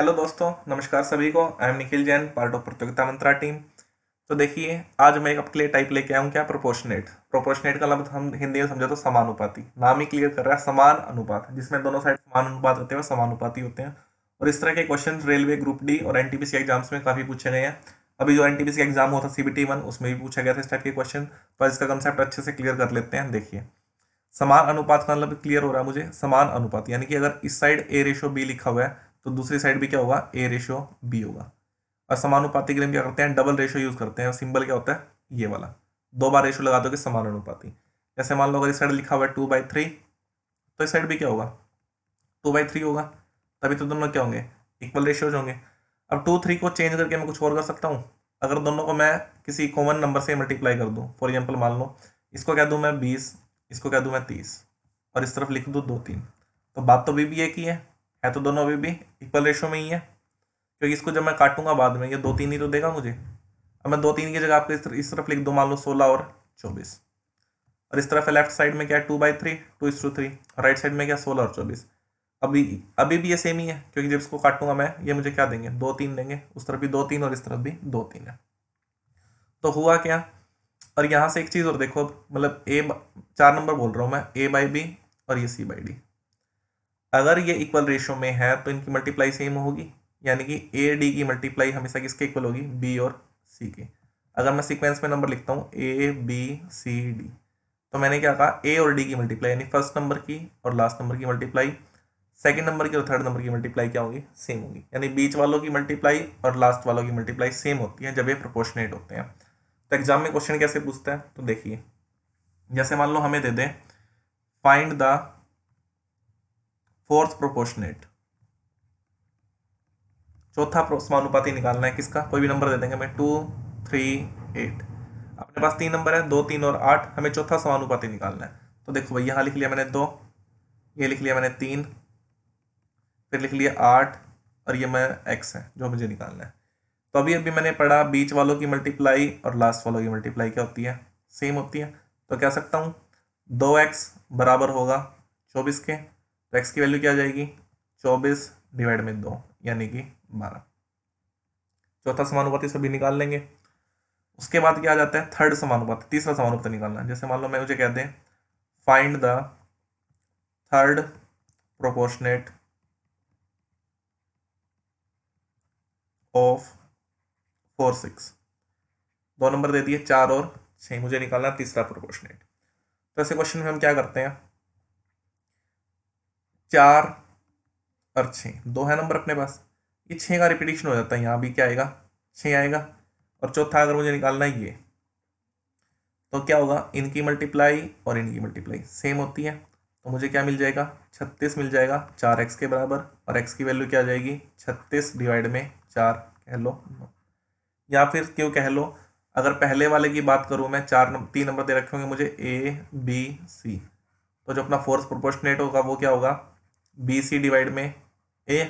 Hello दोस्तों नमस्कार सभी को I am Nikhil Jain part of Pratiyogita Mantra team तो देखिए आज मैं आपके लिए टाइप लेके आऊँ क्या प्रोपोर्शनेट प्रोपोर्शनेट का लफ्ज मतलब हम हिंदी में समझो तो समानुपाती नाम ही क्लियर कर रहा है समान अनुपात जिसमें दोनों साइड समान अनुपात होते हैं समानुपाती होते हैं और इस तरह के क्वेश्चन रेलवे ग्रुप डी और एन एग्जाम्स में काफ़ी पूछे गए हैं अभी जो एन टी एग्जाम हुआ था सी बी उसमें भी पूछा गया था इस टाइप के क्वेश्चन तो इसका कंसेप्ट अच्छे से क्लियर कर लेते हैं देखिए समान अनुपात का मतलब क्लियर हो रहा है मुझे समान अनुपात यानी कि अगर इस साइड ए रेशो बी लिखा हुआ है तो दूसरी साइड भी क्या होगा ए रेशियो बी होगा और समानुपाति के लिए क्या करते हैं डबल रेशियो यूज करते हैं सिंबल क्या होता है ये वाला दो बार रेशियो लगा दो समान अनुपाति जैसे मान लो अगर इस साइड लिखा हुआ है टू बाई थ्री तो इस साइड भी क्या होगा टू बाई थ्री होगा तभी तो दोनों क्या होंगे इक्वल रेशियोज होंगे अब टू थ्री को चेंज करके मैं कुछ और कर सकता हूँ अगर दोनों को मैं किसी कॉमन नंबर से मल्टीप्लाई कर दूँ फॉर एग्जाम्पल मान लो इसको कह दूँ मैं बीस इसको कह दूँ मैं तीस और इस तरफ लिख दूँ दो तीन तो बात तो अभी भी एक ही है है तो दोनों अभी भी इक्वल रेशो में ही है क्योंकि इसको जब मैं काटूंगा बाद में ये दो तीन ही तो देगा मुझे अब मैं दो तीन की जगह आपको इस तरफ इस तरफ लिख दो मान लो सोलह और चौबीस और इस तरफ लेफ्ट साइड में क्या है two by three two is two three और राइट साइड में क्या सोलह और चौबीस अभी अभी भी ये सेम ही है क्योंकि जब इसको काटूंगा मैं ये मुझे क्या देंगे दो तीन देंगे उस तरफ भी दो तीन और इस तरफ भी दो तीन है तो हुआ क्या और यहाँ से एक चीज़ और देखो अब मतलब ए चार नंबर बोल रहा हूँ मैं ए बाई बी और ये सी बाई डी अगर ये इक्वल रेशियो में है तो इनकी मल्टीप्लाई सेम होगी यानी कि ए डी की मल्टीप्लाई हमेशा किसके इक्वल होगी बी और सी के अगर मैं सीक्वेंस में नंबर लिखता हूँ ए बी सी डी तो मैंने क्या कहा ए और डी की मल्टीप्लाई यानी फर्स्ट नंबर की और लास्ट नंबर की मल्टीप्लाई सेकेंड नंबर की और थर्ड नंबर की मल्टीप्लाई क्या होगी सेम होगी यानी बीच वालों की मल्टीप्लाई और लास्ट वालों की मल्टीप्लाई सेम होती है जब ये प्रोपोर्शनेट होते हैं तो एग्जाम में क्वेश्चन कैसे पूछता है तो देखिए जैसे मान लो हमें दे दें फाइंड द फोर्थ प्रोपोर्शनेट चौथा समानुपाती निकालना है किसका कोई भी नंबर दे देंगे हमें टू थ्री एट अपने पास तीन नंबर है दो तीन और आठ हमें चौथा समानुपाती निकालना है तो देखो भाई यहाँ लिख लिया मैंने दो ये लिख लिया मैंने तीन फिर लिख लिया आठ और ये मैं एक्स है जो मुझे निकालना है तो अभी अभी मैंने पढ़ा बीच वालों की मल्टीप्लाई और लास्ट वालों की मल्टीप्लाई क्या होती है सेम होती है तो कह सकता हूँ दो एक्स बराबर होगा चौबीस के एक्स की वैल्यू क्या आ जाएगी चौबीस डिवाइड में दो यानी कि बारह चौथा समानुपाती सभी निकाल लेंगे उसके बाद क्या आ जाता है थर्ड समानुपात तीसरा समानुपात निकालना जैसे मान लो मैं मुझे कहते हैं find the third proportional of four six दो नंबर दे दिए चार और छह मुझे निकालना तीसरा प्रोपोर्शनेट तो ऐसे क्वेश्चन में हम क्या करते हैं चार और छः दो है नंबर अपने पास ये छः का रिपीटेशन हो जाता है यहाँ भी क्या आएगा छः आएगा और चौथा अगर मुझे निकालना है ये तो क्या होगा इनकी मल्टीप्लाई और इनकी मल्टीप्लाई सेम होती है तो मुझे क्या मिल जाएगा छत्तीस मिल जाएगा चार एक्स के बराबर और एक्स की वैल्यू क्या आ जाएगी छत्तीस डिवाइड में चार कह लो या फिर क्यों कह लो अगर पहले वाले की बात करूँ मैं चार नंबर तीन नंबर दे रखे होंगे मुझे ए बी सी तो जो अपना फोर्स प्रोपोर्शनेट होगा वो क्या होगा बी सी डिवाइड में ए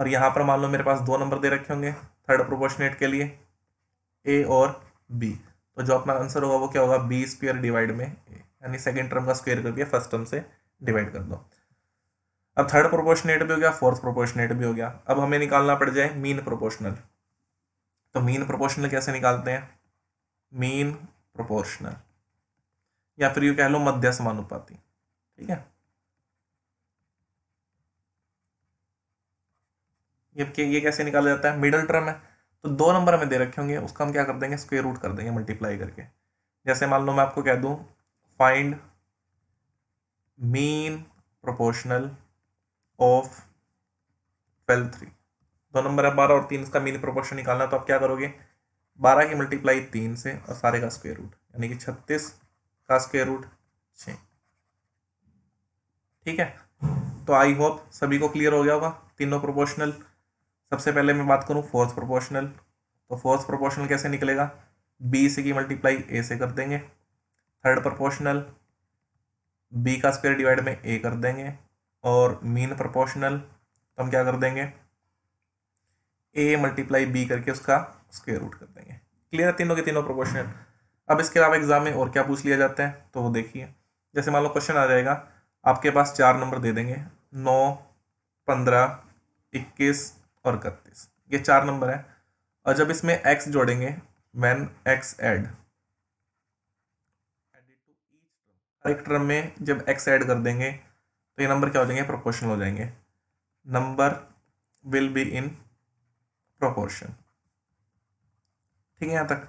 और यहाँ पर मान लो मेरे पास दो नंबर दे रखे होंगे थर्ड प्रोपोर्शनेट के लिए ए और बी तो जो अपना आंसर होगा वो क्या होगा बी स्क्वेयर डिवाइड में यानी सेकेंड टर्म का स्क्वेयर करके फर्स्ट टर्म से डिवाइड कर दो अब थर्ड प्रोपोर्शनेट भी हो गया फोर्थ प्रोपोर्शनेट भी हो गया अब हमें निकालना पड़ जाए मीन प्रोपोर्शनल तो मीन प्रोपोर्शनल कैसे निकालते हैं मीन प्रोपोर्शनल या फिर यू कह लो मध्य समानुपाती ठीक है ये ये कैसे निकाला जाता है मिडल टर्म है तो दो नंबर हमें दे रखे होंगे उसका हम क्या कर देंगे स्क्वेयर रूट कर देंगे मल्टीप्लाई करके जैसे मान लो मैं आपको कह दूँ find mean proportional of twelve three दो नंबर है बारह और तीन इसका मीन प्रोपोर्शन निकालना तो आप क्या करोगे बारह की मल्टीप्लाई तीन से और सारे का स्क्वेयर रूट यानी कि छत्तीस का स्क्वेयर रूट छः ठीक है तो आई होप सभी को क्लियर हो गया होगा तीनों प्रोपोर्शनल सबसे पहले मैं बात करूँ फोर्थ प्रोपोर्शनल तो फोर्थ प्रोपोर्शनल कैसे निकलेगा बी से की मल्टीप्लाई ए से कर देंगे थर्ड प्रोपोर्शनल बी का स्क्वायर डिवाइड में ए कर देंगे और मीन प्रोपोर्शनल तो हम क्या कर देंगे ए मल्टीप्लाई बी करके उसका स्क्वायर रूट कर देंगे क्लियर है तीनों के तीनों प्रोपोर्शनल अब इसके अलावा एग्जाम में और क्या पूछ लिया जाता है तो वो देखिए जैसे मान लो क्वेश्चन आ जाएगा आपके पास चार नंबर दे देंगे नौ पंद्रह इक्कीस और इकतीस ये चार नंबर है और जब इसमें एक्स जोड़ेंगे वैन एक्स एड हर एक टर्म में जब एक्स ऐड कर देंगे तो ये नंबर क्या हो जाएंगे प्रोपोर्शनल हो जाएंगे number will be in proportion ठीक है यहाँ तक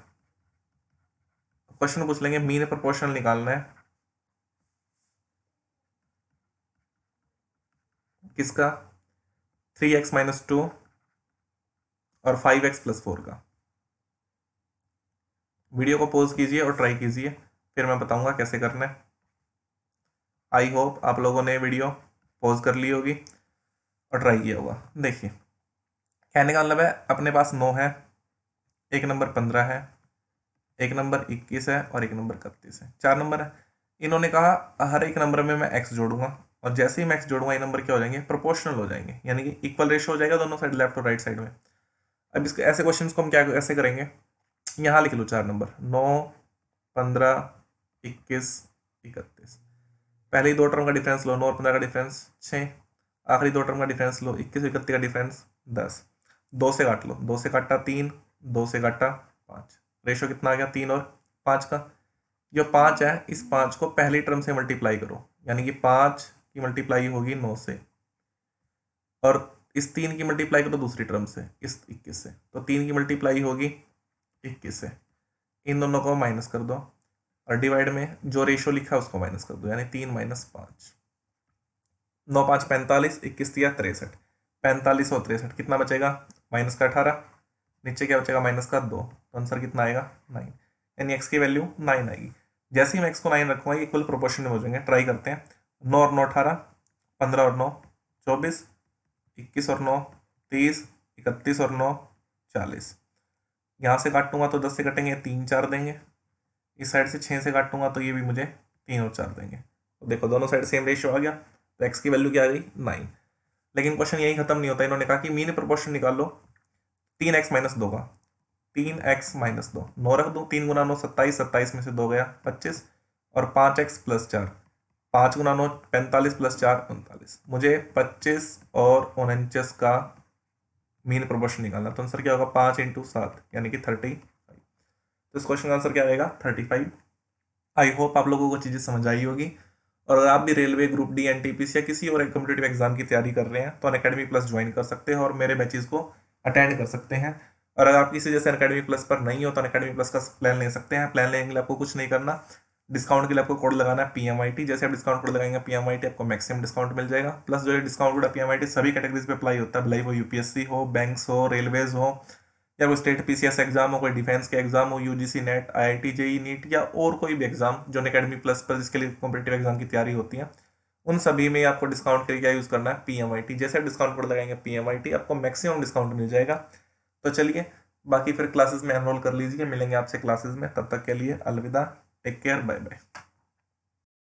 क्वेश्चन पूछ लेंगे मीन प्रोपोर्शनल निकालना है किसका थ्री एक्स माइनस टू और फाइव एक्स प्लस फोर का वीडियो को पॉज कीजिए और ट्राई कीजिए फिर मैं बताऊंगा कैसे करना है आई होप आप लोगों ने वीडियो पॉज कर ली होगी और ट्राई किया होगा देखिए कहने का मतलब है अपने पास नौ है एक नंबर पंद्रह है एक नंबर इक्कीस है और एक नंबर इकतीस है चार नंबर है इन्होंने कहा हर एक नंबर में मैं एक्स जोड़ूंगा और जैसे ही मैक्स जोड़ूंगा ये नंबर क्या हो जाएंगे प्रोपोर्शनल हो जाएंगे यानी कि इक्वल रेशो हो जाएगा दोनों साइड लेफ्ट और राइट साइड में अब इसके ऐसे क्वेश्चन को हम क्या ऐसे करेंगे यहाँ लिख लो चार नंबर नौ पंद्रह इक्कीस इकतीस पहले ही दो टर्म का डिफरेंस लो नौ और पंद्रह का डिफरेंस छः आखिरी दो टर्म का डिफरेंस लो इक्कीस इकतीस का डिफरेंस दस दो से काट लो दो से काटा तीन दो से काटा पाँच रेशो कितना आ गया तीन और पाँच का जो पाँच है इस पाँच को पहली टर्म से मल्टीप्लाई करो यानी कि पाँच की मल्टीप्लाई होगी नौ से और इस तीन की मल्टीप्लाई करो तो दूसरी टर्म से इस इक्कीस से तो तीन की मल्टीप्लाई होगी इक्कीस से इन दोनों को माइनस कर दो और डिवाइड में जो रेशो लिखा है उसको माइनस कर दो यानी तीन माइनस पाँच नौ पाँच पैंतालीस इक्कीस या तिरसठ पैंतालीस और तिरसठ कितना बचेगा माइनस का अठारह नीचे क्या बचेगा माइनस का दो तो आंसर कितना आएगा नाइन यानी एक्स की वैल्यू नाइन आएगी जैसे ही मैं एक्स को नाइन रखूँगा इक्वल प्रोपोर्शन में हो जाएंगे ट्राई करते हैं नौ और नौ अठारह पंद्रह और नौ चौबीस इक्कीस और नौ तीस इकतीस और नौ चालीस यहाँ से काटूंगा तो दस से कटेंगे तीन चार देंगे इस साइड से छः से काटूंगा तो ये भी मुझे तीन और चार देंगे तो देखो दोनों साइड सेम रेशियो आ गया तो एक्स की वैल्यू क्या आ गई नाइन लेकिन क्वेश्चन यही खत्म नहीं होता इन्होंने कहा कि मीन प्रोपोर्शन लो तीन एक्स माइनस दो का तीन एक्स माइनस दो नौ रख दो तीन गुना नौ सत्ताईस सत्ताईस में से दो गया पच्चीस और पाँच एक्स प्लस चार पाँच गुना नौ पैंतालीस प्लस चार उनतालीस मुझे पच्चीस और उनचास का मीन प्रोपोर्शन निकालना तो आंसर क्या होगा पाँच इंटू सात यानी कि थर्टी फाइव तो इस क्वेश्चन का आंसर क्या आएगा थर्टी फाइव आई होप आप लोगों को चीज़ें समझ आई होगी और अगर आप भी railway group D N T P C या किसी और कम्पिटेटिव एग्जाम की तैयारी कर रहे हैं तो अनकेडमी प्लस ज्वाइन कर सकते हैं और मेरे बैचेज को अटेंड कर सकते हैं और अगर आप किसी जैसे अनकेडमी अकेडमी प्लस पर नहीं हो तो अनकेडमी प्लस का प्लान ले सकते हैं प्लान लेने के लिए आपको कुछ नहीं करना डिस्काउंट के लिए आपको कोड लगाना है पी जैसे आप डिस्काउंट कोड लगाएंगे पी आपको मैक्सिमम डिस्काउंट मिल जाएगा प्लस जो है डिस्काउंट कोड पीएमआईटी सभी कैटेगरीज पे अप्लाई होता है भलाई वो यूपीएससी हो बैंक्स हो रेलवेज हो या कोई स्टेट पीसीएस एग्जाम हो कोई डिफेंस के एग्जाम हो UGC NET IIT JEE NEET या और कोई भी एग्जाम जो अकेडमी प्लस पर जिसके लिए कॉम्पिटेटिव एग्जाम की तैयारी होती है उन सभी में आपको डिस्काउंट के लिए क्या यूज़ करना है पी जैसे आप डिस्काउंट कोड लगाएंगे पी आपको मैक्सिमम डिस्काउंट मिल जाएगा तो चलिए बाकी फिर क्लासेस में एनरोल कर लीजिए मिलेंगे आपसे क्लासेस में तब तक के लिए अलविदा Take care. Bye bye.